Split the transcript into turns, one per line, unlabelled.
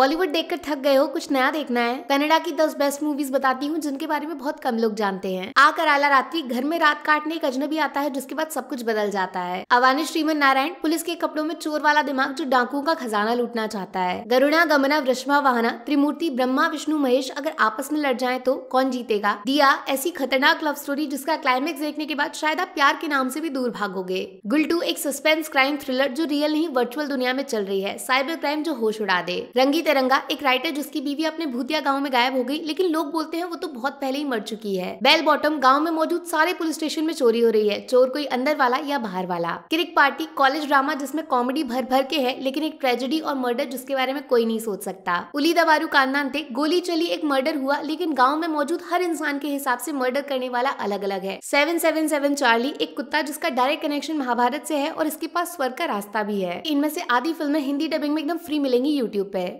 बॉलीवुड देखकर थक गए हो कुछ नया देखना है कनाडा की दस बेस्ट मूवीज बताती हूँ जिनके बारे में बहुत कम लोग जानते हैं आ आला रात्रि घर में रात काटने एक अजनबी आता है जिसके बाद सब कुछ बदल जाता है अवानी श्रीमन नारायण पुलिस के कपड़ों में चोर वाला दिमाग जो डाकुओं का खजाना लूटना चाहता है गरुणा गमना वृषमा वाहना त्रिमूर्ति ब्रह्मा विष्णु महेश अगर आपस में लड़ जाए तो कौन जीतेगा दिया ऐसी खतरनाक लव स्टोरी जिसका क्लाइमेक्स देखने के बाद शायद आप प्यार के नाम से भी दूर भागोगे गुलटू एक सस्पेंस क्राइम थ्रिलर जो रियल नहीं वर्चुअल दुनिया में चल रही है साइबर क्राइम जो होश उड़ा दे रंगीत तिरंगा एक राइटर जिसकी बीवी अपने भूतिया गाँव में गायब हो गई लेकिन लोग बोलते हैं वो तो बहुत पहले ही मर चुकी है बेल बॉटम गाँव में मौजूद सारे पुलिस स्टेशन में चोरी हो रही है चोर कोई अंदर वाला या बाहर वाला क्रिक पार्टी कॉलेज ड्रामा जिसमें कॉमेडी भर भर के है लेकिन एक ट्रेजेडी और मर्डर जिसके बारे में कोई नहीं सोच सकता उली दबारू थे गोली चली एक मर्डर हुआ लेकिन गाँव में मौजूद हर इंसान के हिसाब से मर्डर करने वाला अलग अलग है सेवन सेवन सेवन चार्ली एक कुत्ता जिसका डायरेक्ट कनेक्शन महाभारत से है और इसके पास स्वर का रास्ता भी है इनमें से आधी फिल्में हिंदी डबिंग में एकदम फ्री मिलेंगी यूट्यूब पे